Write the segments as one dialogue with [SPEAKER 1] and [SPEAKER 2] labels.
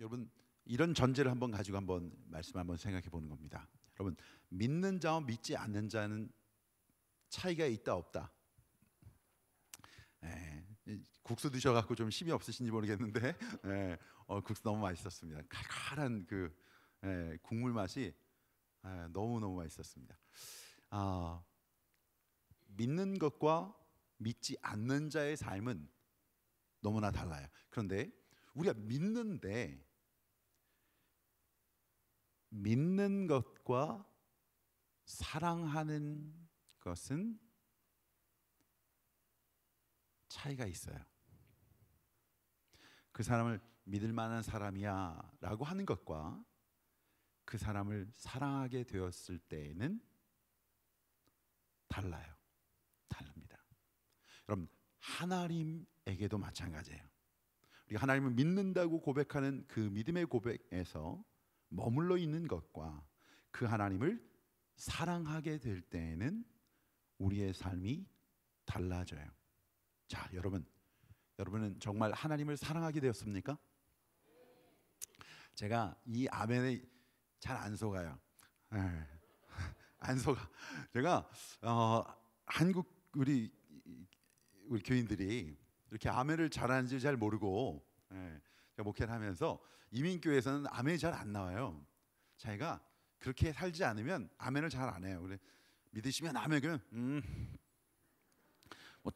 [SPEAKER 1] 여러분 이런 전제를 한번 가지고 한번 말씀 한번 생각해 보는 겁니다. 여러분 믿는 자와 믿지 않는 자는 차이가 있다 없다. 에, 예, 국수 드셔갖고 좀 힘이 없으신지 모르겠는데 에, 예, 어, 국수 너무 맛있었습니다. 칼칼한 그 에, 예, 국물 맛이 너무 너무 맛있었습니다. 아, 믿는 것과 믿지 않는 자의 삶은 너무나 달라요. 그런데 우리가 믿는데 믿는 것과 사랑하는 것은 차이가 있어요. 그 사람을 믿을 만한 사람이야 라고 하는 것과 그 사람을 사랑하게 되었을 때에는 달라요. 다릅니다. 여러분, 하나님에게도 마찬가지예요. 우리가 하나님을 믿는다고 고백하는 그 믿음의 고백에서 머물러 있는 것과 그 하나님을 사랑하게 될 때에는 우리의 삶이 달라져요. 자, 여러분. 여러분은 정말 하나님을 사랑하게 되었습니까? 제가 이 아멘에 잘 안 속아요. 예. 안 속아. 제가 어, 한국 우리 우리 교인들이 이렇게 아멘을 잘하는지 잘 모르고 예, 그러니까 목회를 하면서 이민교회에서는 아멘이 잘 안 나와요. 자기가 그렇게 살지 않으면 아멘을 잘 안 해요. 그래 믿으시면 아멘 그뭐 음,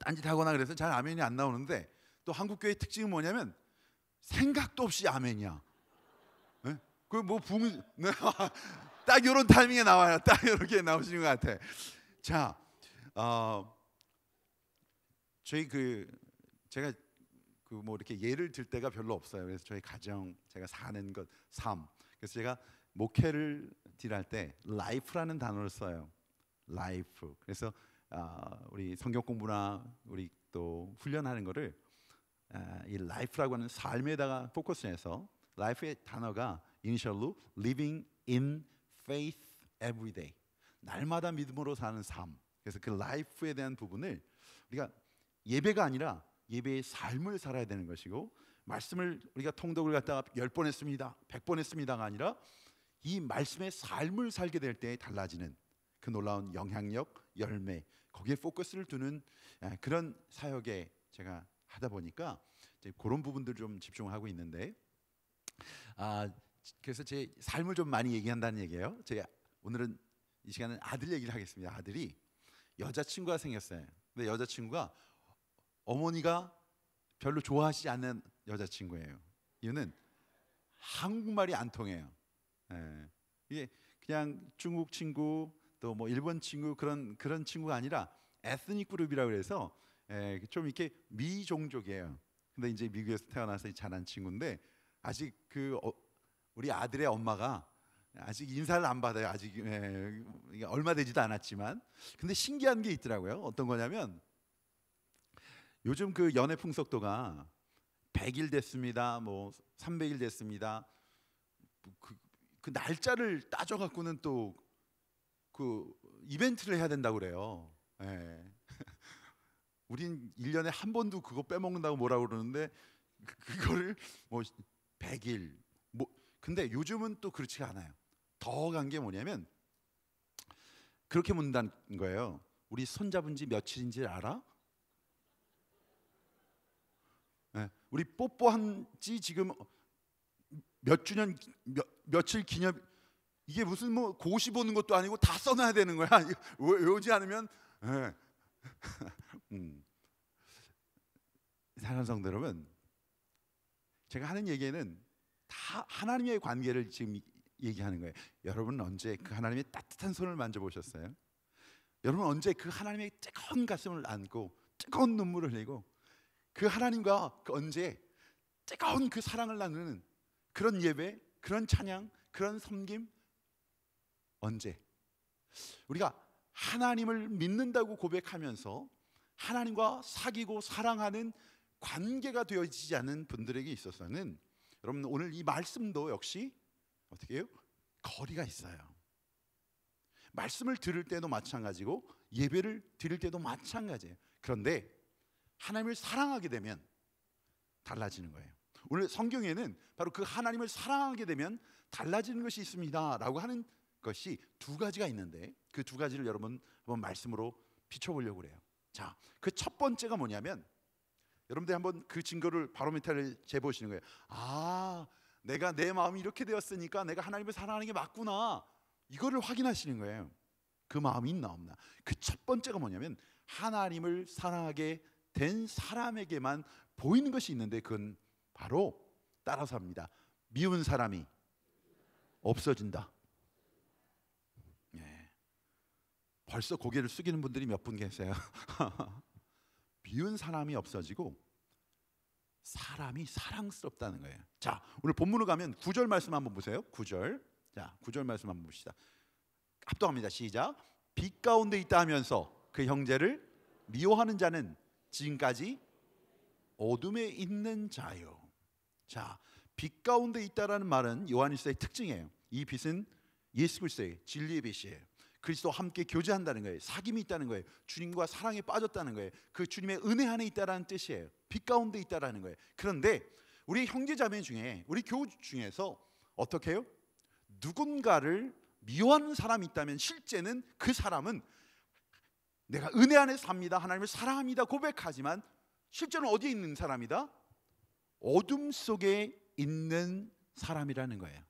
[SPEAKER 1] 딴짓하거나 그래서 잘 아멘이 안 나오는데 또 한국 교회의 특징은 뭐냐면 생각도 없이 아멘이야. 네? 예? 그뭐 붕, 네. 딱 이런 타이밍에 나와요. 딱 이렇게 나오시는 것 같아. 자, 어, 저희 그 제가 그뭐 이렇게 예를 들 때가 별로 없어요. 그래서 저희 가정, 제가 사는 것, 삶. 그래서 제가 목회를 딜할 때 life라는 단어를 써요. life. 그래서 어, 우리 성경 공부나 우리 또 훈련하는 거를 어, 이 life라고 하는 삶에다가 포커스해서 life의 단어가 인셜로 living in faith every day. 날마다 믿음으로 사는 삶. 그래서 그 life에 대한 부분을 우리가 예배가 아니라 예배의 삶을 살아야 되는 것이고 말씀을 우리가 통독을 갖다가 열 번 했습니다. 백 번 했습니다가 아니라 이 말씀의 삶을 살게 될 때 달라지는 그 놀라운 영향력, 열매 거기에 포커스를 두는 예, 그런 사역에 제가 하다 보니까 이제 그런 부분들 좀 집중하고 있는데 아 그래서 제 삶을 좀 많이 얘기한다는 얘기예요. 제가 오늘은 이 시간은 아들 얘기를 하겠습니다. 아들이 여자친구가 생겼어요. 근데 여자친구가 어머니가 별로 좋아하시지 않는 여자친구예요. 이유는 한국말이 안 통해요. 예. 이게 그냥 중국 친구 또 뭐 일본 친구 그런 그런 친구가 아니라 에스닉 그룹이라고 그서 예, 좀 이렇게 미종족이에요. 근데 이제 미국에서 태어나서 자란 친구인데 아직 그 어, 우리 아들의 엄마가 아직 인사를 안 받아요. 아직 예, 얼마 되지도 않았지만 근데 신기한 게 있더라고요. 어떤 거냐면 요즘 그 연애 풍속도가 100일 됐습니다. 뭐 300일 됐습니다. 그, 그 날짜를 따져 갖고는 또 그 이벤트를 해야 된다고 그래요. 예. 우린 1년에 한 번도 그거 빼먹는다고 뭐라고 그러는데 그, 그거를 뭐 100일 뭐 근데 요즘은 또 그렇지가 않아요. 더 간 게 뭐냐면 그렇게 묻는다는 거예요. 우리 손잡은 지 며칠인지 알아? 우리 뽀뽀한 지 지금 몇 주년 몇, 며칠 기념 이게 무슨 뭐 고시 보는 것도 아니고 다 써놔야 되는 거야 외우지 않으면 예. 음. 사랑 성도 여러분 제가 하는 얘기는 다 하나님의 관계를 지금 얘기하는 거예요 여러분 언제 그 하나님의 따뜻한 손을 만져보셨어요? 여러분 언제 그 하나님의 뜨거운 가슴을 안고 뜨거운 눈물을 흘리고 그 하나님과 그 언제 뜨거운 그 사랑을 나누는 그런 예배, 그런 찬양, 그런 섬김 언제 우리가 하나님을 믿는다고 고백하면서 하나님과 사귀고 사랑하는 관계가 되어지지 않은 분들에게 있어서는 여러분 오늘 이 말씀도 역시 어떻게 해요? 거리가 있어요. 말씀을 들을 때도 마찬가지고 예배를 드릴 때도 마찬가지예요. 그런데 하나님을 사랑하게 되면 달라지는 거예요. 오늘 성경에는 바로 그 하나님을 사랑하게 되면 달라지는 것이 있습니다라고 하는 것이 두 가지가 있는데 그 두 가지를 여러분 한번 말씀으로 비춰보려고 그래요. 자, 그 첫 번째가 뭐냐면 여러분들 한번 그 증거를 바로미터를 재보시는 거예요. 아, 내가 내 마음이 이렇게 되었으니까 내가 하나님을 사랑하는 게 맞구나. 이거를 확인하시는 거예요. 그 마음이 있나 없나. 그 첫 번째가 뭐냐면 하나님을 사랑하게 된 사람에게만 보이는 것이 있는데 그건 바로 따라서 합니다. 미운 사람이 없어진다. 예. 벌써 고개를 숙이는 분들이 몇 분 계세요. 미운 사람이 없어지고 사람이 사랑스럽다는 거예요. 자, 오늘 본문으로 가면 9절 말씀 한번 보세요. 9절. 자, 9절 말씀 한번 봅시다. 합동합니다. 시작. 빛 가운데 있다 하면서 그 형제를 미워하는 자는 지금까지 어둠에 있는 자요. 자, 빛 가운데 있다라는 말은 요한일서의 특징이에요. 이 빛은 예수 그리스도의 진리의 빛이에요. 그리스도와 함께 교제한다는 거예요. 사귐이 있다는 거예요. 주님과 사랑에 빠졌다는 거예요. 그 주님의 은혜 안에 있다라는 뜻이에요. 빛 가운데 있다라는 거예요. 그런데 우리 형제자매 중에 우리 교우 중에서 어떻게 해요? 누군가를 미워하는 사람이 있다면 실제는 그 사람은 내가 은혜 안에 삽니다. 하나님을 사랑합니다. 고백하지만 실제로는 어디에 있는 사람이다? 어둠 속에 있는 사람이라는 거예요.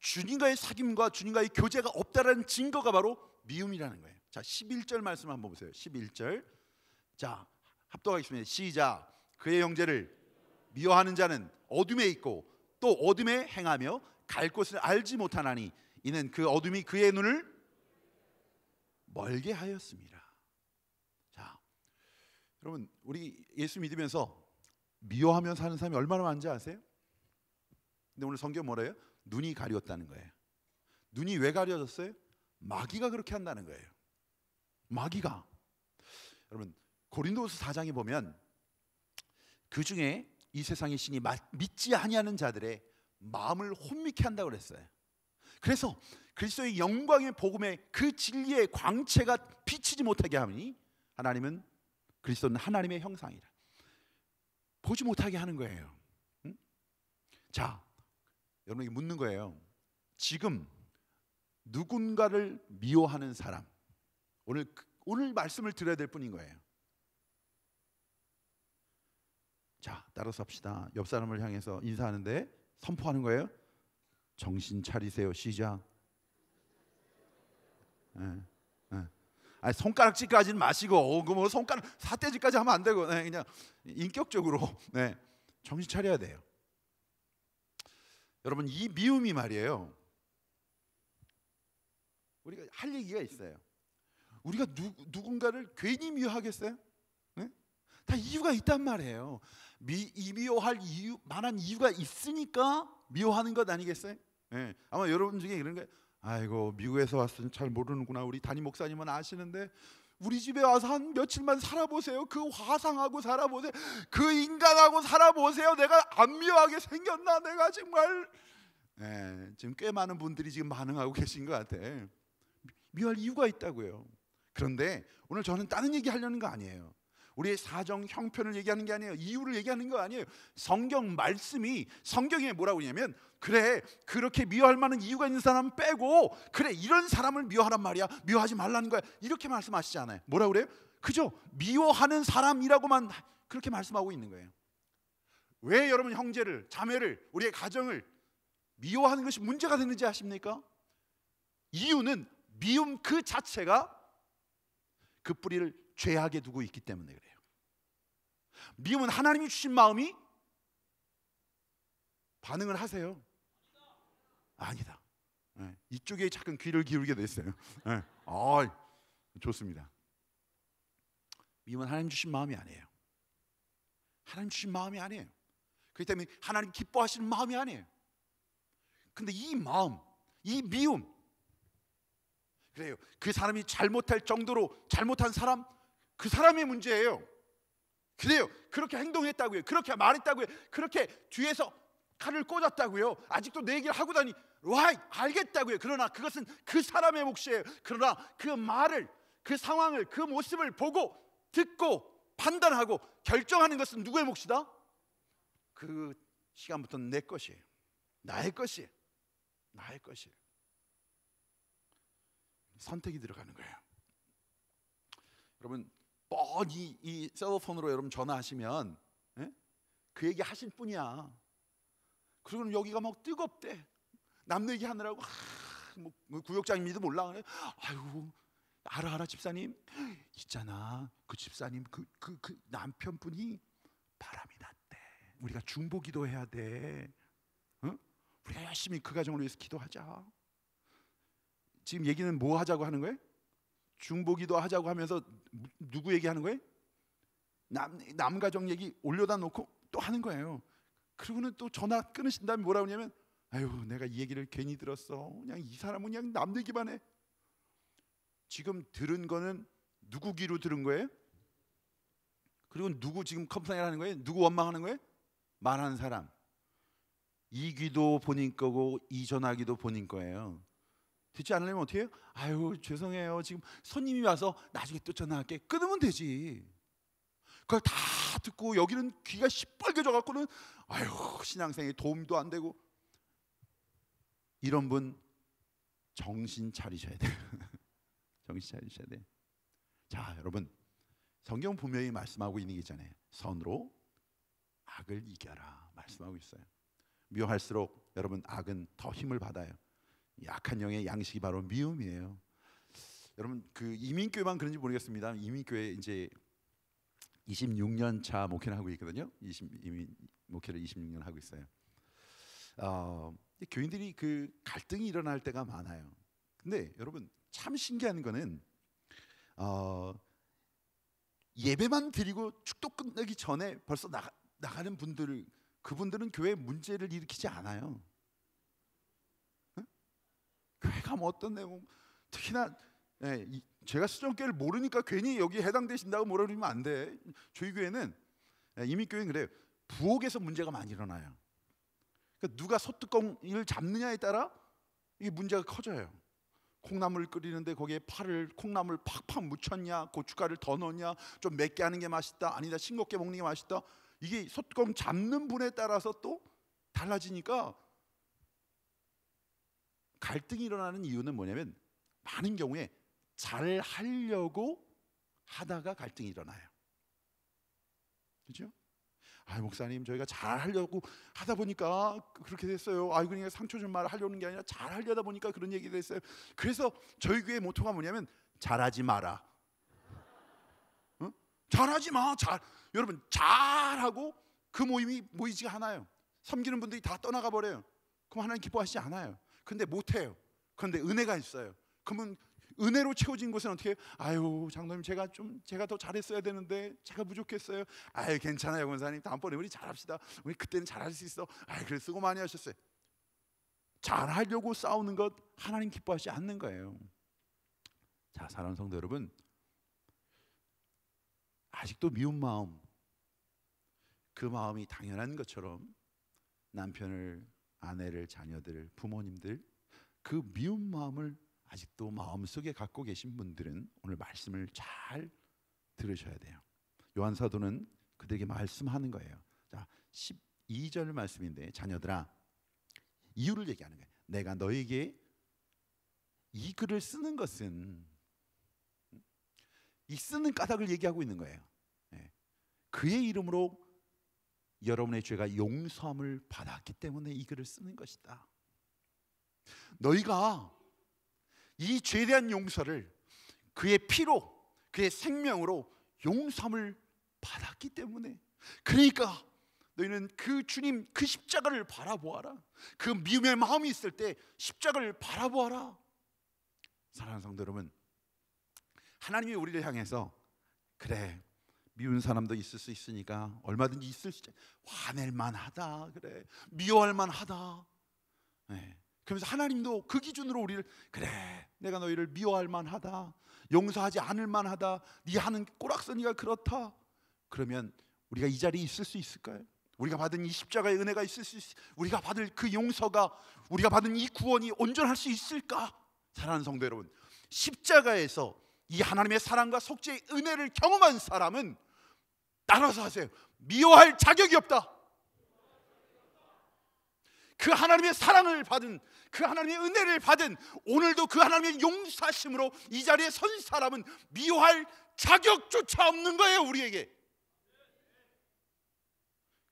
[SPEAKER 1] 주님과의 사귐과 주님과의 교제가 없다라는 증거가 바로 미움이라는 거예요. 자, 11절 말씀 한번 보세요. 11절. 자, 합독하겠습니다. 시작. 그의 형제를 미워하는 자는 어둠에 있고 또 어둠에 행하며 갈 곳을 알지 못하나니 이는 그 어둠이 그의 눈을 멀게 하였습니다. 자, 여러분 우리 예수 믿으면서 미워하면 사는 사람이 얼마나 많은지 아세요? 근데 오늘 성경 뭐래요? 눈이 가렸다는 거예요. 눈이 왜 가려졌어요? 마귀가 그렇게 한다는 거예요. 마귀가 여러분 고린도서 4장에 보면 그 중에 이 세상의 신이 믿지 아니하는 자들의 마음을 혼미케 한다고 그랬어요. 그래서 그리스도의 영광의 복음에그 진리의 광채가 비치지 못하게 하니 하나님은 그리스도는 하나님의 형상이라 보지 못하게 하는 거예요. 자, 여러분에게 묻는 거예요. 지금 누군가를 미워하는 사람 오늘 그, 오늘 말씀을 드려야 될 뿐인 거예요. 자, 따라서 합시다. 옆 사람을 향해서 인사하는데 선포하는 거예요. 정신 차리세요. 시작. 예. 예. 아니 손가락질까지는 마시고 어, 그뭐 손가락 사태질까지 하면 안 되고 네, 그냥 인격적으로 네, 정신 차려야 돼요. 여러분 이 미움이 말이에요. 우리가 할 얘기가 있어요. 우리가 누, 누군가를 괜히 미워하겠어요? 네? 다 이유가 있단 말이에요. 미, 미워할 이유, 만한 이유가 있으니까 미워하는 것 아니겠어요? 예, 아마 여러분 중에 이런 게 아이고 미국에서 왔으니 잘 모르는구나 우리 담임 목사님은 아시는데 우리 집에 와서 한 며칠만 살아보세요. 그 화상하고 살아보세요. 그 인간하고 살아보세요. 내가 안미하게 생겼나 내가 정말 예, 지금 꽤 많은 분들이 지금 반응하고 계신 것 같아. 미워할 이유가 있다고요. 그런데 오늘 저는 다른 얘기 하려는 거 아니에요. 우리의 사정 형편을 얘기하는 게 아니에요. 이유를 얘기하는 거 아니에요. 성경 말씀이 성경에 뭐라고 하냐면 그래 그렇게 미워할 만한 이유가 있는 사람 빼고 그래 이런 사람을 미워하란 말이야. 미워하지 말라는 거야. 이렇게 말씀하시지 않아요. 뭐라 고 그래요? 그죠? 미워하는 사람이라고만 그렇게 말씀하고 있는 거예요. 왜 여러분 형제를 자매를 우리의 가정을 미워하는 것이 문제가 되는지 아십니까? 이유는 미움 그 자체가 그 뿌리를 죄악에 두고 있기 때문에 그래요. 미움은 하나님이 주신 마음이 반응을 하세요. 아니다. 네. 이쪽에 잠깐 귀를 기울게 됐어요. 네. 아, 좋습니다. 미움은 하나님 주신 마음이 아니에요. 하나님 주신 마음이 아니에요. 그렇기 때문에 하나님 기뻐하시는 마음이 아니에요. 근데 이 마음, 이 미움, 그래요. 그 사람이 잘못할 정도로 잘못한 사람, 그 사람의 문제예요. 그래요. 그렇게 행동했다고요. 그렇게 말했다고요. 그렇게 뒤에서 칼을 꽂았다고요. 아직도 내 얘기를 하고 다니. 와이 알겠다고요. 그러나 그것은 그 사람의 몫이에요. 그러나 그 말을 그 상황을 그 모습을 보고 듣고 판단하고 결정하는 것은 누구의 몫이다? 그 시간부터는 내 것이에요. 나의 것이에요. 나의 것이에요. 선택이 들어가는 거예요. 여러분 뻔히 이 셀로폰으로 여러분 전화하시면 에? 예? 그 얘기 하실 뿐이야. 그리고 여기가 막 뜨겁대. 남 얘기 하느라고 아, 뭐, 뭐 구역장님이도 몰라 아유 알아 알아 집사님 있잖아 그 집사님 그 그, 그 남편분이 바람이 났대. 우리가 중보 기도해야 돼. 응? 우리 열심히 그 가정을 위해서 기도하자. 지금 얘기는 뭐 하자고 하는 거예요? 중보기도 하자고 하면서 누구 얘기하는 거예요? 남, 남 가정 얘기 올려다 놓고 또 하는 거예요. 그리고는 또 전화 끊으신 다음에 뭐라 그러냐면 아유 내가 이 얘기를 괜히 들었어. 그냥 이 사람은 그냥 남 얘기만 해. 지금 들은 거는 누구 귀로 들은 거예요? 그리고 누구 지금 컴플레인 하는 거예요? 누구 원망하는 거예요? 말하는 사람. 이 귀도 본인 거고 이 전화기도 본인 거예요. 듣지 않으려면 어떻게 해요? 아유 죄송해요 지금 손님이 와서 나중에 또 전화할게 끊으면 되지 그걸 다 듣고 여기는 귀가 시뻘개져 갖고는 아유 신앙생에 도움도 안 되고 이런 분 정신 차리셔야 돼요 정신 차리셔야 돼요 자 여러분 성경 분명히 말씀하고 있는 게 있잖아요 선으로 악을 이겨라 말씀하고 있어요 미할수록 여러분 악은 더 힘을 받아요 약한 영의 양식이 바로 미움이에요. 여러분 그 이민교회만 그런지 모르겠습니다. 이민교회 이제 26년 차 목회를 하고 있거든요. 20 이민 목회를 26년 하고 있어요. 어, 교인들이 그 갈등이 일어날 때가 많아요. 근데 여러분 참 신기한 거는 어, 예배만 드리고 축도 끝나기 전에 벌써 나, 나가는 분들 그분들은 교회 문제를 일으키지 않아요. 참 어떤 내용 특히나 예, 제가 수정교를 모르니까 괜히 여기 해당되신다고 뭐라 그러면 안 돼. 저희 교회는 예, 이민교회는 그래요. 부엌에서 문제가 많이 일어나요. 그러니까 누가 소뚜껑을 잡느냐에 따라 이게 문제가 커져요. 콩나물 끓이는데 거기에 파를 콩나물 팍팍 묻혔냐, 고춧가루를 더 넣냐, 좀 맵게 하는 게 맛있다, 아니다 싱겁게 먹는 게 맛있다. 이게 소뚜껑 잡는 분에 따라서 또 달라지니까 갈등이 일어나는 이유는 뭐냐면 많은 경우에 잘 하려고 하다가 갈등이 일어나요. 그죠아 목사님 저희가 잘 하려고 하다 보니까 그렇게 됐어요. 아 그러니까 상처 준말 하려는 게 아니라 잘 하려다 보니까 그런 얘기가 됐어요. 그래서 저희 교회 모토가 뭐냐면 잘하지 마라. 응? 잘하지 마. 잘 여러분 잘하고 그 모임이 모이지가 않아요. 섬기는 분들이 다 떠나가 버려요. 그럼 하나님 기뻐하시지 않아요. 근데 못해요. 그런데 은혜가 있어요. 그러면 은혜로 채워진 곳은 어떻게 아유 장로님 제가 좀 제가 더 잘했어야 되는데 제가 부족했어요. 아유 괜찮아요 권사님 다음번에 우리 잘합시다. 우리 그때는 잘할 수 있어. 아유 그래 수고 많이 하셨어요. 잘하려고 싸우는 것 하나님 기뻐하지 않는 거예요. 자 사랑 하는 성도 여러분 아직도 미운 마음 그 마음이 당연한 것처럼 남편을 아내를, 자녀들 부모님들 그 미운 마음을 아직도 마음속에 갖고 계신 분들은 오늘 말씀을 잘 들으셔야 돼요. 요한 사도는 그들에게 말씀하는 거예요. 자, 12절 말씀인데 자녀들아 이유를 얘기하는 거예요. 내가 너에게 이 글을 쓰는 것은 이 쓰는 까닭을 얘기하고 있는 거예요. 예. 그의 이름으로 여러분의 죄가 용서함을 받았기 때문에 이 글을 쓰는 것이다. 너희가 이 죄에 대한 용서를 그의 피로 그의 생명으로 용서함을 받았기 때문에 그러니까 너희는 그 주님 그 십자가를 바라보아라. 그 미움의 마음이 있을 때 십자가를 바라보아라. 사랑하는 성도 여러분, 하나님이 우리를 향해서 그래 미운 사람도 있을 수 있으니까 얼마든지 있을 수 화낼 만하다 그래 미워할 만하다 네. 그러면서 하나님도 그 기준으로 우리를 그래 내가 너희를 미워할 만하다 용서하지 않을 만하다 네 하는 꼬락서니가 그렇다 그러면 우리가 이 자리에 있을 수 있을까요? 우리가 받은 이 십자가의 은혜가 있을 수 있, 우리가 받을 그 용서가 우리가 받은 이 구원이 온전할 수 있을까? 사랑하는 성도 여러분 십자가에서 이 하나님의 사랑과 속죄의 은혜를 경험한 사람은 따라서 하세요. 미워할 자격이 없다. 그 하나님의 사랑을 받은 그 하나님의 은혜를 받은 오늘도 그 하나님의 용사심으로 이 자리에 선 사람은 미워할 자격조차 없는 거예요 우리에게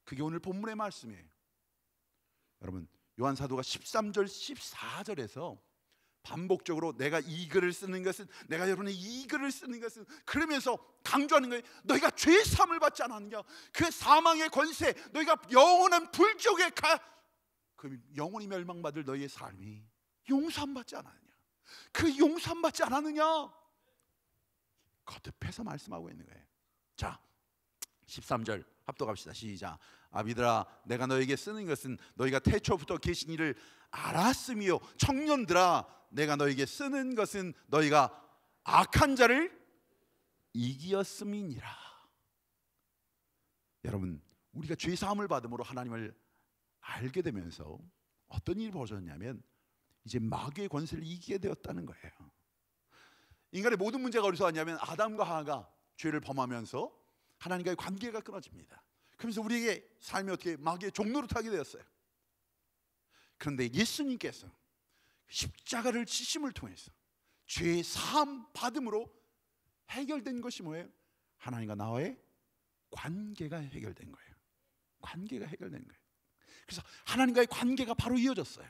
[SPEAKER 1] 그게 오늘 본문의 말씀이에요 여러분 요한사도가 13절 14절에서 반복적으로 내가 이 글을 쓰는 것은 내가 여러분의 이 글을 쓰는 것은 그러면서 강조하는 거예요. 너희가 죄사을 받지 않았느냐? 그 사망의 권세, 너희가 영원한 불족에 가, 그 영원히 멸망받을 너희의 삶이 용서받지 않았느냐? 그 용서받지 않았느냐? 거듭해서 말씀하고 있는 거예요. 자, 13절 합독합시다. 시작. 아비들아 내가 너에게 쓰는 것은 너희가 태초부터 계신 일을 알았음이요 청년들아 내가 너에게 쓰는 것은 너희가 악한 자를 이기었음이니라 여러분 우리가 죄 사함을 받음으로 하나님을 알게 되면서 어떤 일이 벌어졌냐면 이제 마귀의 권세를 이기게 되었다는 거예요. 인간의 모든 문제가 어디서 왔냐면 아담과 하하가 죄를 범하면서 하나님과의 관계가 끊어집니다. 그러면서 우리에게 삶이 어떻게 마귀의 종로를 타게 되었어요. 그런데 예수님께서 십자가를 지심을 통해서 죄의 사 받음으로 해결된 것이 뭐예요? 하나님과 나와의 관계가 해결된 거예요. 관계가 해결된 거예요. 그래서 하나님과의 관계가 바로 이어졌어요.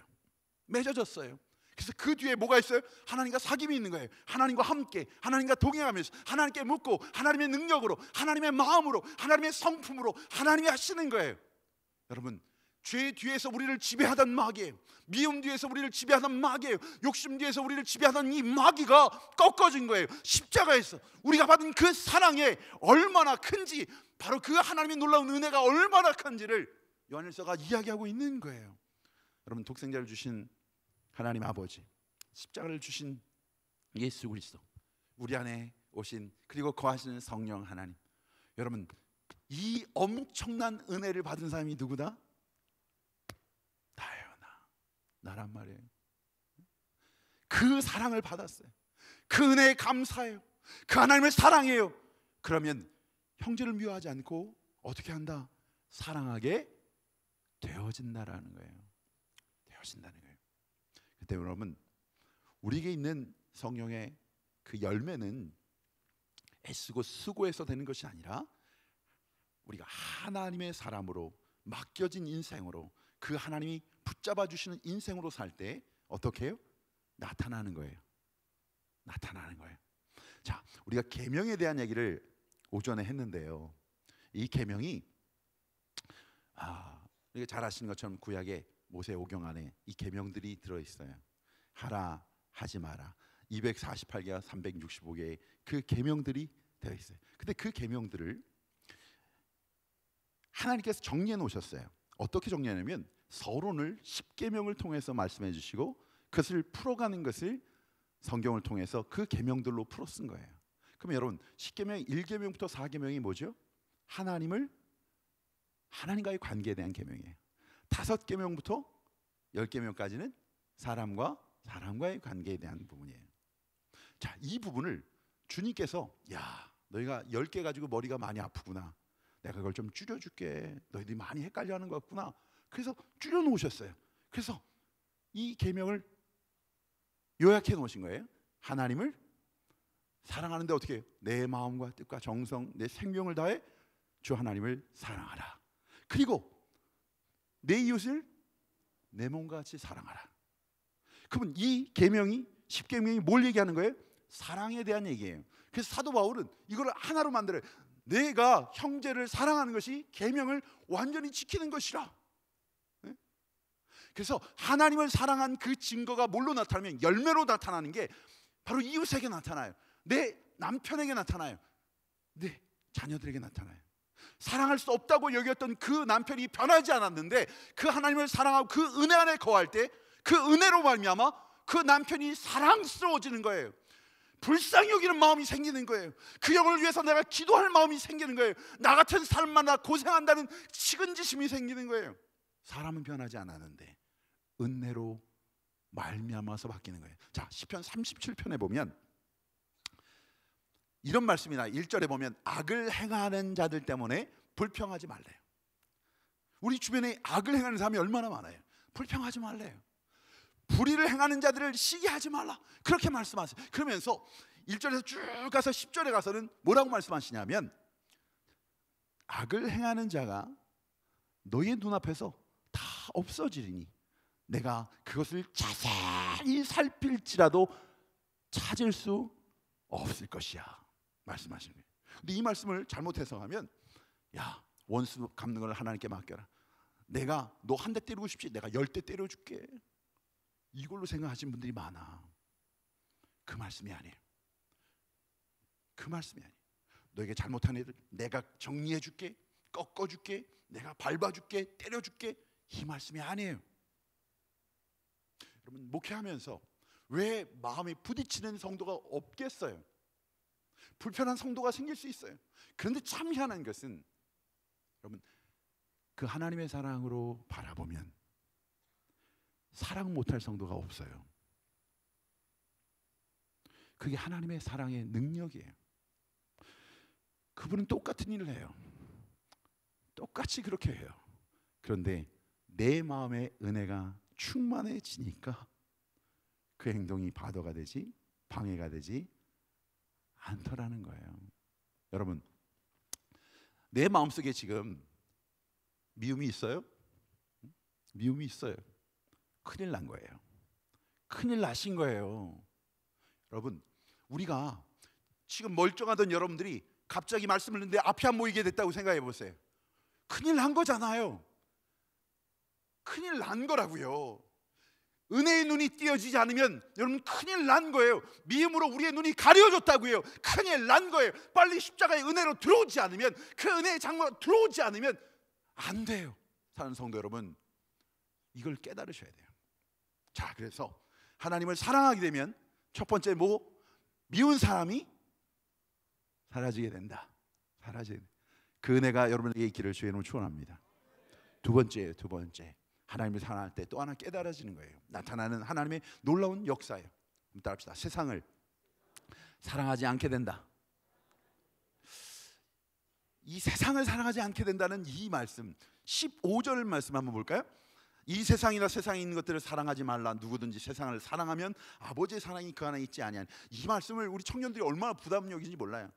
[SPEAKER 1] 맺어졌어요. 그래서 그 뒤에 뭐가 있어요? 하나님과 사귐이 있는 거예요. 하나님과 함께, 하나님과 동행하면서, 하나님께 묻고, 하나님의 능력으로, 하나님의 마음으로, 하나님의 성품으로, 하나님이 하시는 거예요. 여러분, 죄 뒤에서 우리를 지배하던 마귀예요. 미움 뒤에서 우리를 지배하던 마귀예요. 욕심 뒤에서 우리를 지배하던 이 마귀가 꺾어진 거예요. 십자가에서 우리가 받은 그 사랑에 얼마나 큰지 바로 그 하나님의 놀라운 은혜가 얼마나 큰지를 요한일서가 이야기하고 있는 거예요. 여러분 독생자를 주신 하나님 아버지 십자가를 주신 예수 그리스도 우리 안에 오신 그리고 거하시는 성령 하나님 여러분 이 엄청난 은혜를 받은 사람이 누구다? 나예요 나 나란 말이에요 그 사랑을 받았어요 그 은혜에 감사해요 그 하나님을 사랑해요 그러면 형제를 미워하지 않고 어떻게 한다? 사랑하게 되어진다라는 거예요 되어진다는 거예요 그때 여러분 우리에게 있는 성령의 그 열매는 애쓰고 수고해서 되는 것이 아니라 우리가 하나님의 사람으로 맡겨진 인생으로 그 하나님이 붙잡아 주시는 인생으로 살 때 어떻게 해요? 나타나는 거예요. 나타나는 거예요. 자, 우리가 계명에 대한 얘기를 오전에 했는데요. 이 계명이 아, 이게 잘 아시는 것처럼 구약에 모세 오경 안에 이 계명들이 들어 있어요. 하라, 하지 마라. 248개와 365개의 그 계명들이 되어 있어요. 근데 그 계명들을 하나님께서 정리해 놓으셨어요. 어떻게 정리하냐면 서론을 10계명을 통해서 말씀해 주시고 그것을 풀어가는 것을 성경을 통해서 그 계명들로 풀어 쓴 거예요. 그럼 여러분 10계명 1계명부터 4계명이 뭐죠? 하나님을 하나님과의 관계에 대한 계명이에요. 다섯 개명부터열개명까지는 사람과 사람과의 관계에 대한 부분이에요. 자, 이 부분을 주님께서 야, 너희가 열 개 가지고 머리가 많이 아프구나. 내가 그걸 좀 줄여 줄게. 너희들이 많이 헷갈려 하는 것 같구나. 그래서 줄여 놓으셨어요. 그래서 이 계명을 요약해 놓으신 거예요. 하나님을 사랑하는데 어떻게 해요? 내 마음과 뜻과 정성, 내 생명을 다해 주 하나님을 사랑하라. 그리고 내 이웃을 내 몸같이 사랑하라. 그러면 이 계명이 십계명이 뭘 얘기하는 거예요? 사랑에 대한 얘기예요. 그래서 사도 바울은 이걸 하나로 만들어요. 내가 형제를 사랑하는 것이 계명을 완전히 지키는 것이라. 네? 그래서 하나님을 사랑한 그 증거가 뭘로 나타나면 열매로 나타나는 게 바로 이웃에게 나타나요. 내 남편에게 나타나요. 내 자녀들에게 나타나요. 사랑할 수 없다고 여겼던 그 남편이 변하지 않았는데 그 하나님을 사랑하고 그 은혜 안에 거할 때 그 은혜로 말미암아 그 남편이 사랑스러워지는 거예요. 불쌍히 여기는 마음이 생기는 거예요. 그 영을 위해서 내가 기도할 마음이 생기는 거예요. 나 같은 사람마다 고생한다는 식은지심이 생기는 거예요. 사람은 변하지 않았는데 은혜로 말미암아서 바뀌는 거예요. 자, 시편 37편에 보면 이런 말씀이 나 1절에 보면 악을 행하는 자들 때문에 불평하지 말래요. 우리 주변에 악을 행하는 사람이 얼마나 많아요. 불평하지 말래요. 불의를 행하는 자들을 시기하지 말라. 그렇게 말씀하세요. 그러면서 1절에서 쭉 가서 10절에 가서는 뭐라고 말씀하시냐면 악을 행하는 자가 너희 눈앞에서 다 없어지리니 내가 그것을 자세히 살필지라도 찾을 수 없을 것이야. 말씀하시는 거예요. 근데 이 말씀을 잘못 해서하면야 원수 갚는 걸 하나님께 맡겨라. 내가 너 한 대 때리고 싶지 내가 열 대 때려줄게. 이걸로 생각하시는 분들이 많아. 그 말씀이 아니에요. 그 말씀이 아니에요. 너에게 잘못한 애들 내가 정리해 줄게. 꺾어 줄게. 내가 밟아 줄게. 때려 줄게. 이 말씀이 아니에요. 여러분 목회하면서 왜 마음이 부딪히는 성도가 없겠어요? 불편한 성도가 생길 수 있어요. 그런데 참 희한한 것은 여러분 그 하나님의 사랑으로 바라보면 사랑 못할 성도가 없어요. 그게 하나님의 사랑의 능력이에요. 그분은 똑같은 일을 해요. 똑같이 그렇게 해요. 그런데 내 마음의 은혜가 충만해지니까 그 행동이 바다가 되지 방해가 되지 않더라는 거예요. 여러분, 내 마음속에 지금 미움이 있어요? 미움이 있어요. 큰일 난 거예요. 큰일 나신 거예요. 여러분, 우리가 지금 멀쩡하던 여러분들이 갑자기 말씀을 듣는데 앞이 안모이게 됐다고 생각해 보세요. 큰일 난 거잖아요. 큰일 난 거라고요. 은혜의 눈이 띄어지지 않으면 여러분 큰일 난 거예요. 미움으로 우리의 눈이 가려졌다고요. 큰일 난 거예요. 빨리 십자가의 은혜로 들어오지 않으면 그 은혜의 장로 들어오지 않으면 안 돼요. 사는 성도 여러분 이걸 깨달으셔야 돼요. 자, 그래서 하나님을 사랑하게 되면 첫 번째 뭐 미운 사람이 사라지게 된다. 사라지그 은혜가 여러분에게 있기를 주의 이름으 축원합니다. 두번째두 번째. 하나님을 사랑할 때 또 하나 깨달아지는 거예요. 나타나는 하나님의 놀라운 역사예요. 따라합시다. 세상을 사랑하지 않게 된다. 이 세상을 사랑하지 않게 된다는 이 말씀 15절 말씀 한번 볼까요? 이 세상이나 세상에 있는 것들을 사랑하지 말라 누구든지 세상을 사랑하면 아버지의 사랑이 그 안에 있지 아니하이 말씀을 우리 청년들이 얼마나 부담 여기지 몰라요.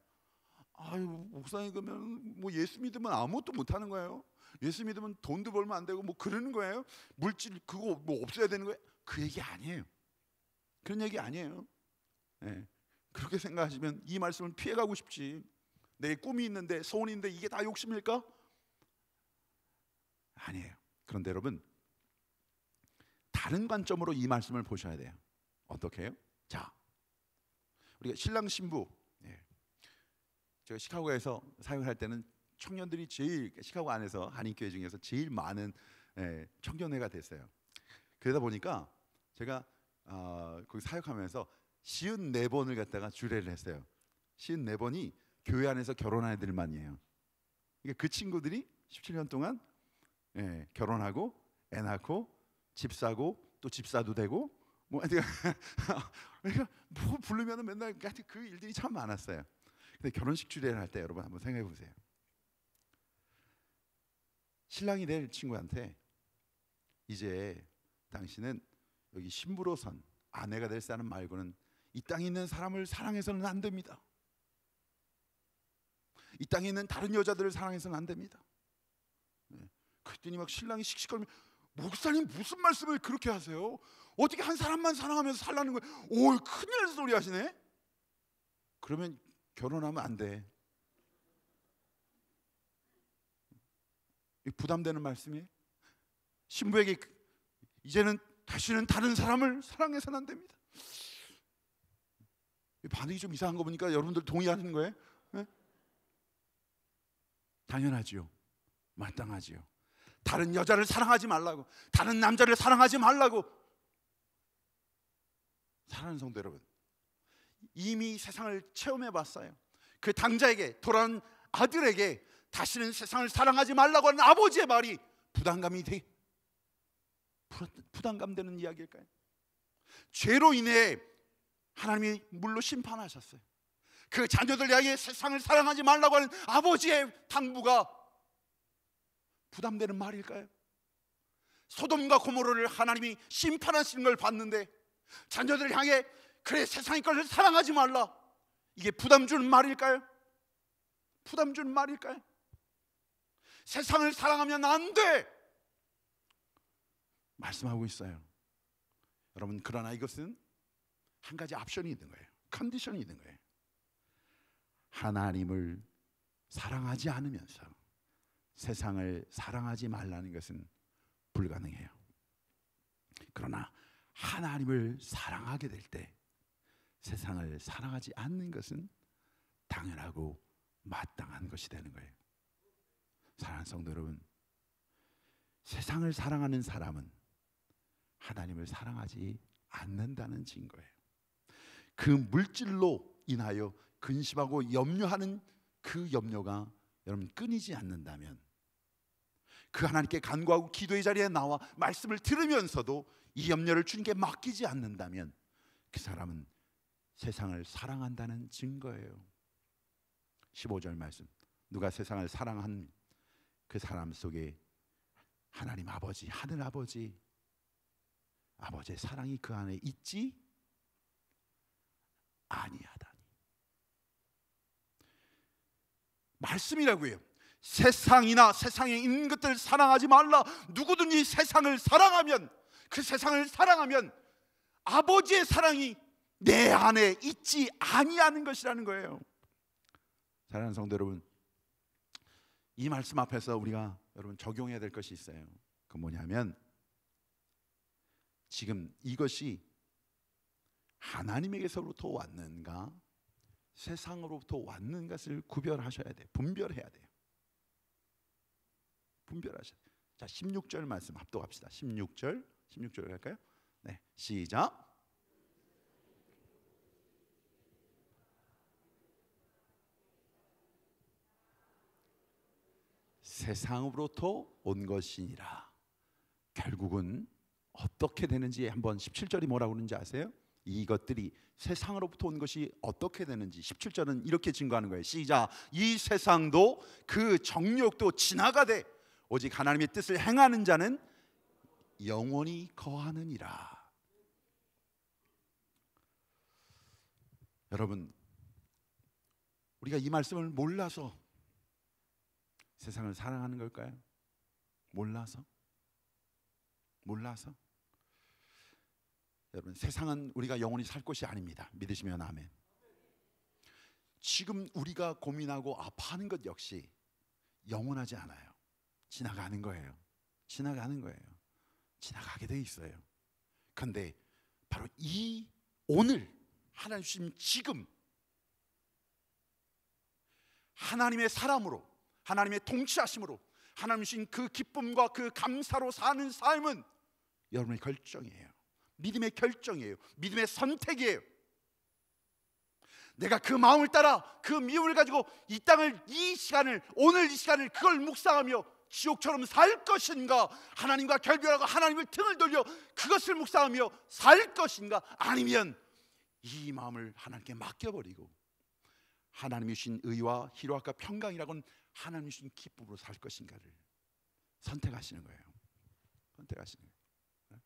[SPEAKER 1] 아유 목사님 그러면 뭐 예수 믿으면 아무것도 못하는 거예요. 예수 믿으면 돈도 벌면 안 되고 뭐 그러는 거예요? 물질 그거 뭐 없어야 되는 거예요? 그 얘기 아니에요. 그런 얘기 아니에요. 네. 그렇게 생각하시면 이 말씀을 피해가고 싶지. 내 꿈이 있는데 소원인데 이게 다 욕심일까? 아니에요. 그런데 여러분 다른 관점으로 이 말씀을 보셔야 돼요. 어떻게 해요? 자, 우리가 신랑 신부 예. 제가 시카고에서 사역할 때는 청년들이 제일 시카고 안에서 한인교회 중에서 제일 많은 예, 청년회가 됐어요. 그러다 보니까 제가 어, 거기 사역하면서 시은 네 번을 갖다가 주례를 했어요. 시은 네 번이 교회 안에서 결혼한 애들만이에요. 그러니까 그 친구들이 17년 동안 예, 결혼하고 애 낳고 집 사고 또 집사도 되고 뭐 그러니까 뭐 부르면은 맨날 그 일들이 참 많았어요. 근데 결혼식 주례를 할 때 여러분 한번 생각해 보세요. 신랑이 될 친구한테 이제 당신은 여기 신부로선 아내가 될 사람 말고는 이 땅에 있는 사람을 사랑해서는 안 됩니다. 이 땅에 있는 다른 여자들을 사랑해서는 안 됩니다. 네. 그랬더니 막 신랑이 씩씩거리며 목사님 무슨 말씀을 그렇게 하세요? 어떻게 한 사람만 사랑하면서 살라는 거예요? 오 큰일 소리 하시네. 그러면 결혼하면 안 돼. 부담되는 말씀이 신부에게 그 이제는 다시는 다른 사람을 사랑해서는 안 됩니다. 반응이 좀 이상한 거 보니까 여러분들 동의하는 거예요? 네? 당연하지요. 마땅하지요. 다른 여자를 사랑하지 말라고, 다른 남자를 사랑하지 말라고. 사랑하는 성도 여러분, 이미 세상을 체험해 봤어요. 그 당자에게 돌아온 아들에게 다시는 세상을 사랑하지 말라고 하는 아버지의 말이 부담감이 돼 부담감 되는 이야기일까요? 죄로 인해 하나님이 물로 심판하셨어요. 그 자녀들 향해 세상을 사랑하지 말라고 하는 아버지의 당부가 부담되는 말일까요? 소돔과 고모로를 하나님이 심판하시는 걸 봤는데 자녀들 향해 그래 세상의 것을 사랑하지 말라 이게 부담 주는 말일까요? 부담 주는 말일까요? 세상을 사랑하면 안 돼. 말씀하고 있어요. 여러분 그러나 이것은 한 가지 옵션이 있는 거예요. 컨디션이 있는 거예요. 하나님을 사랑하지 않으면서 세상을 사랑하지 말라는 것은 불가능해요. 그러나 하나님을 사랑하게 될 때 세상을 사랑하지 않는 것은 당연하고 마땅한 것이 되는 거예요. 사랑하는 성도 여러분, 세상을 사랑하는 사람은 하나님을 사랑하지 않는다는 증거예요. 그 물질로 인하여 근심하고 염려하는 그 염려가 여러분 끊이지 않는다면 그 하나님께 간구하고 기도의 자리에 나와 말씀을 들으면서도 이 염려를 주님께 맡기지 않는다면 그 사람은 세상을 사랑한다는 증거예요. 15절 말씀. 누가 세상을 사랑한 그 사람 속에 하나님 아버지, 하늘 아버지, 아버지의 사랑이 그 안에 있지 아니하다니. 말씀이라고요. 세상이나 세상에 있는 것들 사랑하지 말라. 누구든지 세상을 사랑하면 그 세상을 사랑하면 아버지의 사랑이 내 안에 있지 아니하는 것이라는 거예요. 사랑하는 성도 여러분, 이 말씀 앞에서 우리가 여러분 적용해야 될 것이 있어요. 그 뭐냐면 지금 이것이 하나님에게서부터 왔는가 세상으로부터 왔는 것을 구별하셔야 돼. 분별해야 돼요. 분별하셔야 돼요. 자, 16절 말씀 합독합시다. 16절. 16절 할까요? 네. 시작. 세상으로부터 온 것이니라. 결국은 어떻게 되는지 한번 17절이 뭐라고 그러는지 아세요? 이것들이 세상으로부터 온 것이 어떻게 되는지 17절은 이렇게 증거하는 거예요. 시작. 이 세상도 그 정욕도 지나가되 오직 하나님의 뜻을 행하는 자는 영원히 거하느니라. 여러분 우리가 이 말씀을 몰라서 세상을 사랑하는 걸까요? 몰라서? 몰라서? 여러분, 세상은 우리가 영원히 살 곳이 아닙니다. 믿으시면 아멘. 지금 우리가 고민하고 아파하는 것 역시 영원하지 않아요. 지나가는 거예요. 지나가는 거예요. 지나가게 돼 있어요. 근데 바로 이 오늘 하나님 지금 하나님의 사람으로 하나님의 통치하심으로 하나님이신 그 기쁨과 그 감사로 사는 삶은 여러분의 결정이에요. 믿음의 결정이에요. 믿음의 선택이에요. 내가 그 마음을 따라 그 미움을 가지고 이 땅을 이 시간을 오늘 이 시간을 그걸 묵상하며 지옥처럼 살 것인가 하나님과 결별하고 하나님을 등을 돌려 그것을 묵상하며 살 것인가 아니면 이 마음을 하나님께 맡겨버리고 하나님이신 의와 희로와 평강이라고는 하나님 주신 기쁨으로 살 것인가를 선택하시는 거예요. 선택하시는 거예요. 네?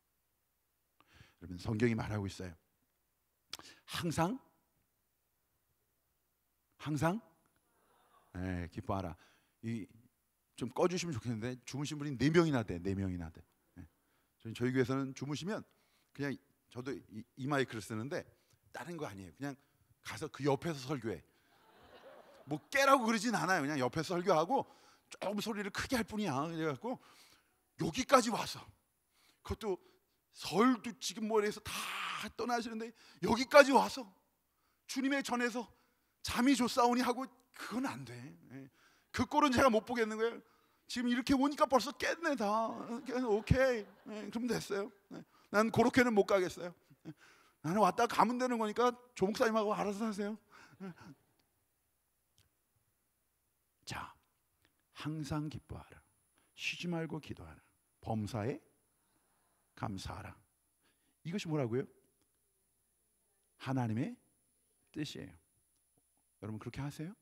[SPEAKER 1] 여러분 성경이 말하고 있어요. 항상 항상 네, 기뻐하라. 이 좀 꺼주시면 좋겠는데 주무신 분이 네 명이나 돼, 네 명이나 돼. 네. 저희 교회에서는 주무시면 그냥 저도 이, 이 마이크를 쓰는데 다른 거 아니에요. 그냥 가서 그 옆에서 설교해. 뭐 깨라고 그러진 않아요. 그냥 옆에 설교하고 조금 소리를 크게 할 뿐이야. 그래갖고 여기까지 와서 그것도 서울도 지금 머리에서 뭐 다 떠나시는데 여기까지 와서 주님의 전에서 잠이 좋사오니 하고 그건 안 돼. 예. 그 꼴은 제가 못 보겠는 거예요. 지금 이렇게 오니까 벌써 깼네 다. 예, 오케이. 예, 그럼 됐어요. 난 그렇게는 못 가겠어요. 나는 왔다 가면 되는 거니까 조 목사님하고 알아서 하세요. 자, 항상 기뻐하라. 쉬지 말고 기도하라. 범사에 감사하라. 이것이 뭐라고요? 하나님의 뜻이에요. 여러분 그렇게 하세요?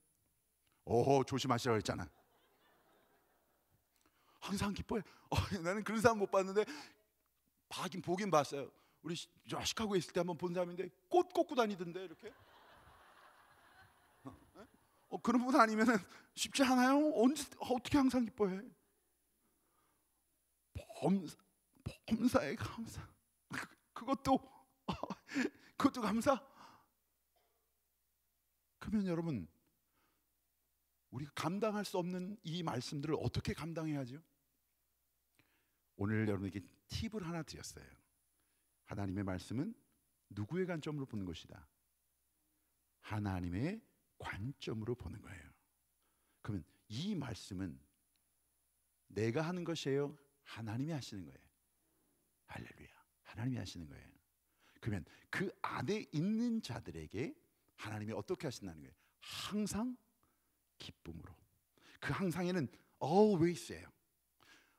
[SPEAKER 1] 오호 어, 조심하시라고 했잖아. 항상 기뻐해. 어, 나는 그런 사람 못 봤는데 봐긴 보긴 봤어요. 우리 시카고에 있을 때 한번 본 사람인데 꽃 꽂고 다니던데 이렇게. 어, 그런 분 아니면 쉽지 않아요. 언제 어, 어떻게 항상 기뻐해? 범사, 범사에 감사. 그, 그것도 어, 그것도 감사. 그러면 여러분 우리가 감당할 수 없는 이 말씀들을 어떻게 감당해야죠? 오늘 여러분에게 팁을 하나 드렸어요. 하나님의 말씀은 누구의 관점으로 보는 것이다. 하나님의 관점으로 보는 거예요. 그러면 이 말씀은 내가 하는 것이에요? 하나님이 하시는 거예요. 할렐루야. 하나님이 하시는 거예요. 그러면 그 안에 있는 자들에게 하나님이 어떻게 하신다는 거예요? 항상 기쁨으로. 그 항상에는 always예요.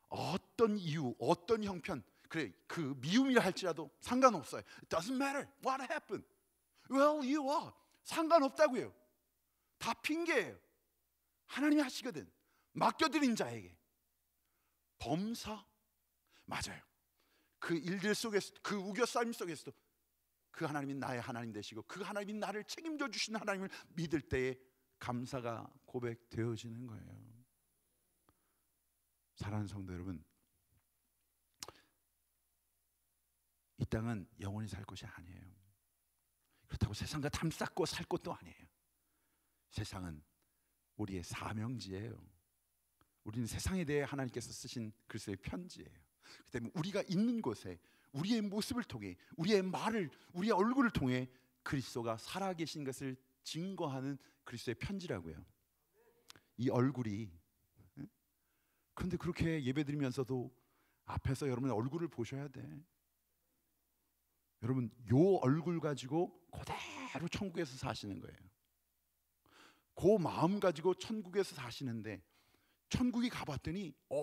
[SPEAKER 1] 어떤 이유, 어떤 형편, 그래 그 미움이라 할지라도 상관없어요. It doesn't matter what happened. Well, you are 상관없다고요. 다 핑계예요. 하나님이 하시거든. 맡겨드린 자에게. 범사? 맞아요. 그 일들 속에서, 그 우겨싸임 속에서도 그 하나님이 나의 하나님 되시고 그 하나님이 나를 책임져 주신 하나님을 믿을 때에 감사가 고백되어지는 거예요. 사랑하는 성도 여러분, 이 땅은 영원히 살 곳이 아니에요. 그렇다고 세상과 담쌓고 살 곳도 아니에요. 세상은 우리의 사명지예요. 우리는 세상에 대해 하나님께서 쓰신 글쎄의 편지예요. 그 때문에 우리가 있는 곳에 우리의 모습을 통해 우리의 말을 우리의 얼굴을 통해 그리스도가 살아계신 것을 증거하는 그리스도의 편지라고요. 이 얼굴이 그런데 그렇게 예배드리면서도 앞에서 여러분의 얼굴을 보셔야 돼. 여러분 요 얼굴 가지고 그대로 천국에서 사시는 거예요. 그 마음 가지고 천국에서 사시는데 천국이 가봤더니 어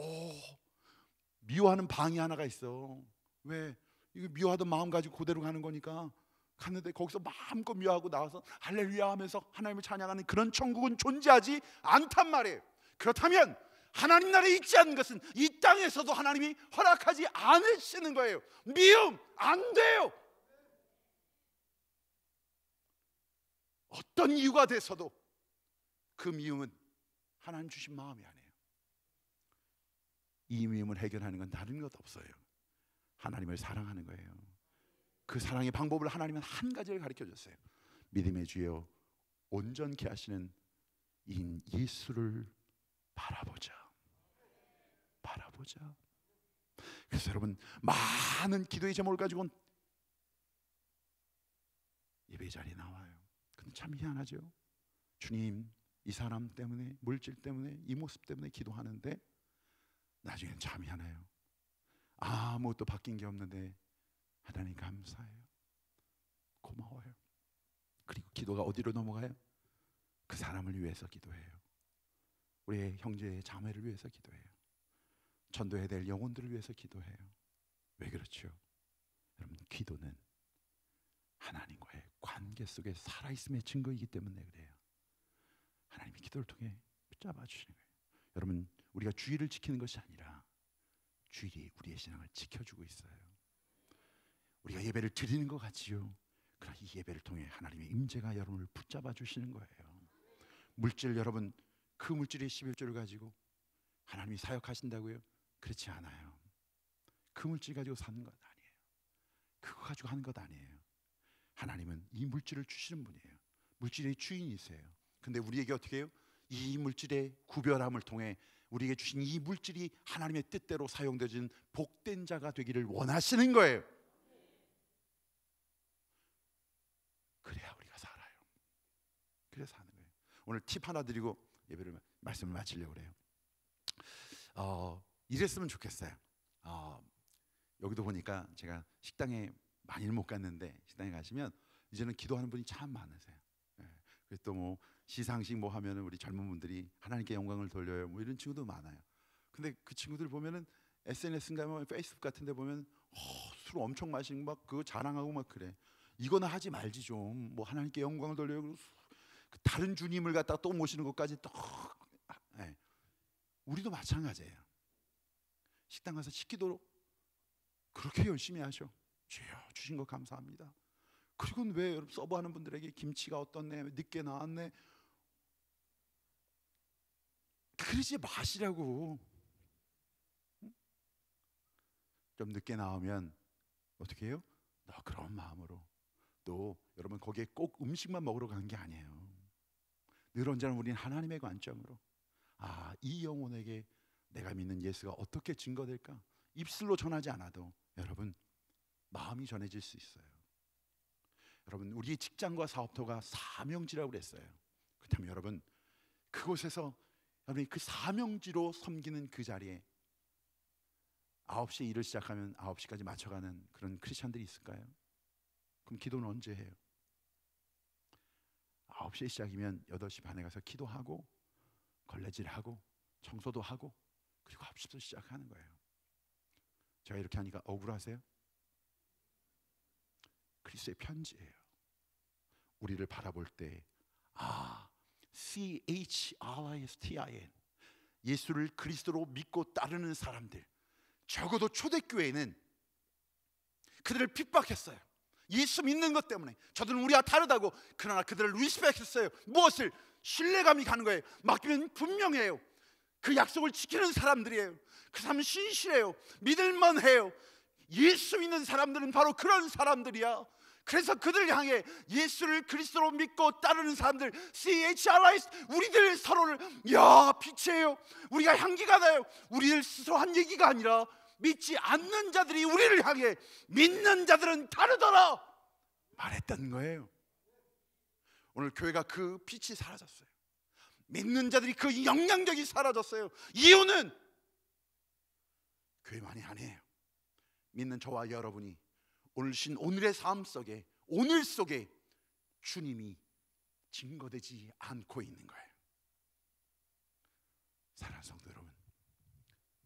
[SPEAKER 1] 미워하는 방이 하나가 있어 왜 이거 미워하던 마음 가지고 그대로 가는 거니까 갔는데 거기서 마음껏 미워하고 나와서 할렐루야 하면서 하나님을 찬양하는 그런 천국은 존재하지 않단 말이에요 그렇다면 하나님 나라에 있지 않는 것은 이 땅에서도 하나님이 허락하지 않으시는 거예요 미움 안 돼요 어떤 이유가 돼서도 그 미움은 하나님 주신 마음이 아니에요. 이 미움을 해결하는 건 다른 것 없어요. 하나님을 사랑하는 거예요. 그 사랑의 방법을 하나님은 한 가지를 가르쳐 줬어요. 믿음의 주여 온전케 하시는 인 예수를 바라보자. 바라보자. 그래서 여러분 많은 기도의 제목을 가지고 예배 자리에 나와요. 근데 참 희한하죠. 주님 이 사람 때문에, 물질 때문에, 이 모습 때문에 기도하는데 나중엔 잠이 하나요. 아무것도 바뀐 게 없는데 하나님 감사해요. 고마워요. 그리고 기도가 어디로 넘어가요? 그 사람을 위해서 기도해요. 우리의 형제의 자매를 위해서 기도해요. 전도해야 될 영혼들을 위해서 기도해요. 왜 그렇죠? 여러분 기도는 하나님과의 관계 속에 살아있음의 증거이기 때문에 그래요. 하나님이 기도를 통해 붙잡아 주시는 거예요. 여러분, 우리가 주의를 지키는 것이 아니라 주일이 우리의 신앙을 지켜주고 있어요. 우리가 예배를 드리는 것 같지요. 그러나 이 예배를 통해 하나님의 임재가 여러분을 붙잡아 주시는 거예요. 물질 여러분 그 물질의 11조를 가지고 하나님이 사역하신다고요? 그렇지 않아요. 그 물질 가지고 사는 것 아니에요. 그거 가지고 하는 것 아니에요. 하나님은 이 물질을 주시는 분이에요. 물질의 주인이세요. 근데 우리에게 어떻게 해요? 이 물질의 구별함을 통해 우리에게 주신 이 물질이 하나님의 뜻대로 사용되어진 복된 자가 되기를 원하시는 거예요. 그래야 우리가 살아요. 그래서 하는 거예요. 오늘 팁 하나 드리고 예배를 말씀을 마치려고 그래요. 어, 이랬으면 좋겠어요. 어, 여기도 보니까 제가 식당에 많이는 못 갔는데 식당에 가시면 이제는 기도하는 분이 참 많으세요. 예. 그래서 또뭐 시상식 뭐 하면은 우리 젊은 분들이 하나님께 영광을 돌려요. 뭐 이런 친구도 많아요. 근데 그 친구들 보면은 SNS인가 면 뭐 페이스북 같은 데 보면 어, 술 엄청 마시고 막 그 자랑하고 막 그래. 이거나 하지 말지 좀. 뭐 하나님께 영광을 돌려요. 그 다른 주님을 갖다 또 모시는 것까지 또 네. 우리도 마찬가지예요. 식당 가서 시키도 그렇게 열심히 하셔. 주여 주신 거 감사합니다. 그리고 왜 여러분 서브하는 분들에게 김치가 어떻네 늦게 나왔네 그러지 마시라고. 좀 늦게 나오면 어떻게 해요? 너 그런 마음으로 또 여러분 거기에 꼭 음식만 먹으러 간 게 아니에요. 늘 언제나 우리는 하나님의 관점으로 아, 이 영혼에게 내가 믿는 예수가 어떻게 증거될까? 입술로 전하지 않아도 여러분 마음이 전해질 수 있어요. 여러분 우리 직장과 사업터가 사명지라고 그랬어요. 그렇다면 여러분 그곳에서 여러분이 그 사명지로 섬기는 그 자리에 9시에 일을 시작하면 9시까지 맞춰가는 그런 크리스찬들이 있을까요? 그럼 기도는 언제 해요? 9시에 시작이면 8시 반에 가서 기도하고 걸레질하고 청소도 하고 그리고 합시도 시작하는 거예요. 제가 이렇게 하니까 억울하세요? 그리스의 편지예요. 우리를 바라볼 때, 아, CHRISTIN 예수를 그리스도로 믿고 따르는 사람들 적어도 초대교회는 그들을 핍박했어요 예수 믿는 것 때문에 저들은 우리와 다르다고 그러나 그들을 리스펙했어요 무엇을? 신뢰감이 가는 거예요 맡기면 분명해요 그 약속을 지키는 사람들이에요 그 사람은 신실해요 믿을만해요 예수 믿는 사람들은 바로 그런 사람들이야 그래서 그들을 향해 예수를 그리스도로 믿고 따르는 사람들 CHRI 우리들 서로를 야 빛이에요 우리가 향기가 나요 우리들 스스로 한 얘기가 아니라 믿지 않는 자들이 우리를 향해 믿는 자들은 다르더라 말했던 거예요 오늘 교회가 그 빛이 사라졌어요 믿는 자들이 그 영향력이 사라졌어요 이유는 교회 많이 아니에요 믿는 저와 여러분이 올신 오늘의 삶 속에 오늘 속에 주님이 증거되지 않고 있는 거예요. 사랑하는 성도 여러분,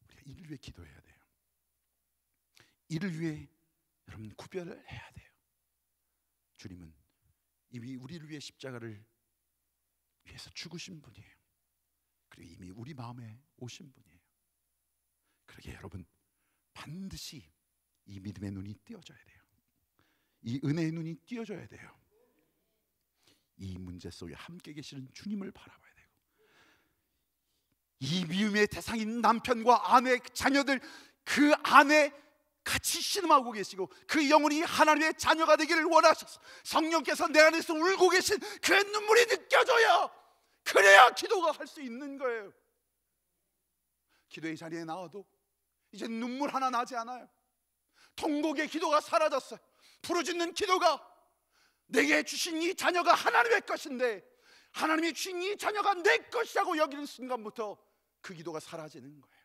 [SPEAKER 1] 우리가 이를 위해 기도해야 돼요. 이를 위해 여러분 구별을 해야 돼요. 주님은 이미 우리를 위해 십자가를 위해서 죽으신 분이에요. 그리고 이미 우리 마음에 오신 분이에요. 그러게 여러분 반드시 이 믿음의 눈이 띄어져야 돼요. 이 은혜의 눈이 띄어져야 돼요. 이 문제 속에 함께 계시는 주님을 바라봐야 되고 이 미움의 대상인 남편과 아내 자녀들 그 안에 같이 신음하고 계시고 그 영혼이 하나님의 자녀가 되기를 원하셔서 성령께서 내 안에서 울고 계신 그 눈물이 느껴져요. 그래야 기도가 할 수 있는 거예요. 기도의 자리에 나와도 이제 눈물 하나 나지 않아요. 통곡의 기도가 사라졌어요. 부르짖는 기도가 내게 주신 이 자녀가 하나님의 것인데 하나님이 주신 이 자녀가 내 것이라고 여기는 순간부터 그 기도가 사라지는 거예요.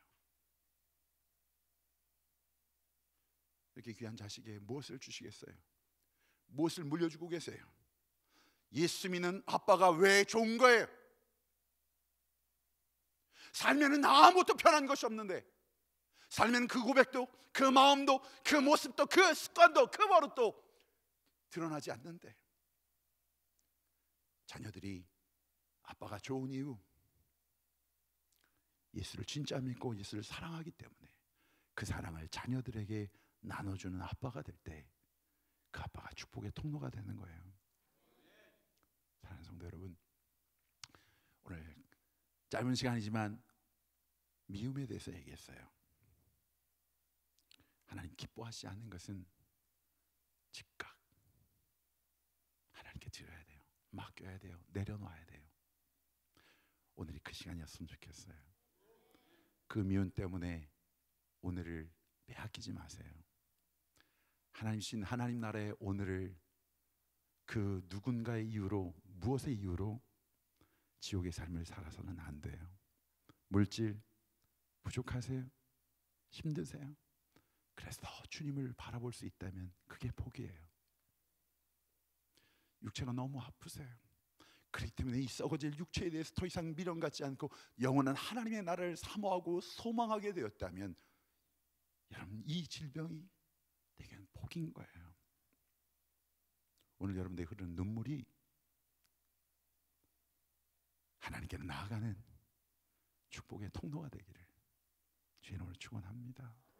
[SPEAKER 1] 이렇게 귀한 자식에 게 무엇을 주시겠어요? 무엇을 물려주고 계세요? 예수 믿는 아빠가 왜 좋은 거예요? 삶에는 아무것도 편한 것이 없는데 살면 그 고백도 그 마음도 그 모습도 그 습관도 그 버릇도 드러나지 않는데 자녀들이 아빠가 좋은 이유 예수를 진짜 믿고 예수를 사랑하기 때문에 그 사랑을 자녀들에게 나눠주는 아빠가 될 때 그 아빠가 축복의 통로가 되는 거예요. 사랑하는 성도 여러분, 오늘 짧은 시간이지만 미움에 대해서 얘기했어요. 하나님 기뻐하시지 않는 것은 즉각 하나님께 드려야 돼요. 맡겨야 돼요. 내려놔야 돼요. 오늘이 그 시간이었으면 좋겠어요. 그 미운 때문에 오늘을 빼앗기지 마세요. 하나님 신 하나님 나라의 오늘을 그 누군가의 이유로 무엇의 이유로 지옥의 삶을 살아서는 안 돼요. 물질 부족하세요? 힘드세요? 그래서 더 주님을 바라볼 수 있다면 그게 복이에요. 육체가 너무 아프세요. 그렇기 때문에 이 썩어질 육체에 대해서 더 이상 미련 갖지 않고 영원한 하나님의 나라를 사모하고 소망하게 되었다면 여러분 이 질병이 내겐 복인 거예요. 오늘 여러분들 흐르는 눈물이 하나님께 나아가는 축복의 통로가 되기를 주인 오늘 축원합니다.